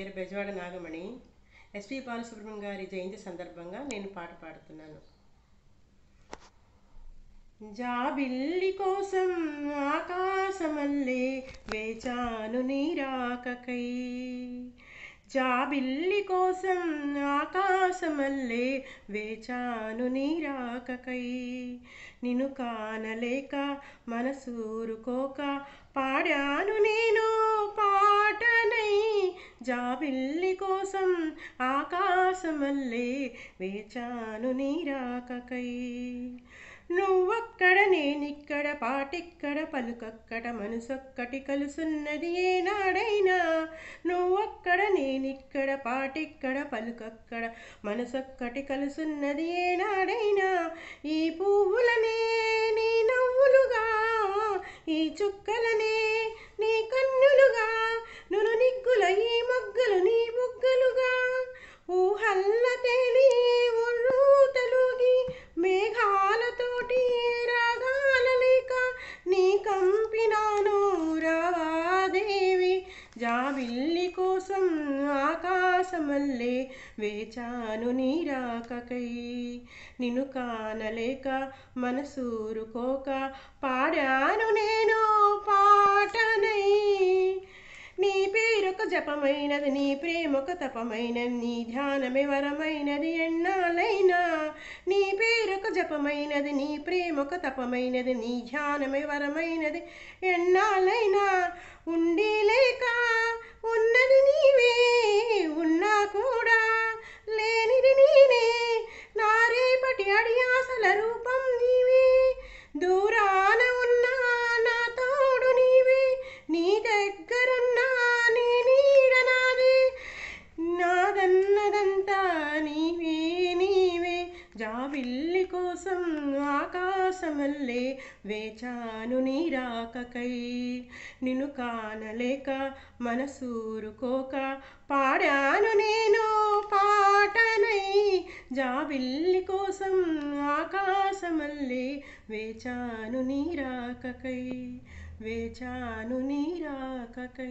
పేరు బెజవాడ నాగమణి ఎస్పి బాలసుబ్రహ్మణ్యం గారి జయంతి సందర్భంగా నేను పాట పాడుతున్నాను జాబిల్లి కోసం ఆకాశమల్లే వేచాను నీరాకకై జాబిల్లి కోసం ఆకాశమల్లే వేచాను నీరాకకై నిన్ను కానలేక మనసూరుకోక పాడాను నేను జాబిల్లి కోసం ఆకాశమల్లే వేచాను నీరాకకై నువ్వక్కడ నేనిక్కడ పాటిక్కడ పలుకక్కడ మనసొక్కటి కలుసున్నది ఏనాడైనా నువ్వక్కడ నేనిక్కడ పాటిక్కడ పలుకక్కడ మనసొక్కటి కలుసున్నది ఏనాడైనా ఈ పువ్వులనే నీ నవ్వులుగా ఈ చుక్కలనే నీ కన్నులుగా నును నిగ్గుల ఈ మొగ్గులు నీ బుగ్గలుగా ఊహల్ల తేలి ఒర్రూతలుగి మేఘాలతోటి రాగాలలేక లేక నీ కంపినాను రావాదేవి జాబిల్లి కోసం ఆకాశమల్లే వేచాను నీ రాకకై నిన్ను కానలేక మనసూరుకోక పాడాను నేను తపమైనది నీ ప్రేమొక తపమైనది నీ ధ్యానమే వరమైనది ఎన్నాలైనా నీ పేరొక జపమైనది నీ ప్రేమొక తపమైనది నీ ధ్యానమే వరమైనది ఎన్నాలైనా జావిల్లి కోసం ఆకాశమల్లే వేచాను నీరాకకై నిన్ను కానలేక మనసూరుకోక పాడాను నేను పాటనై జావిల్లి కోసం ఆకాశమల్లే వేచాను నీరాకకై వేచాను నీరాకకై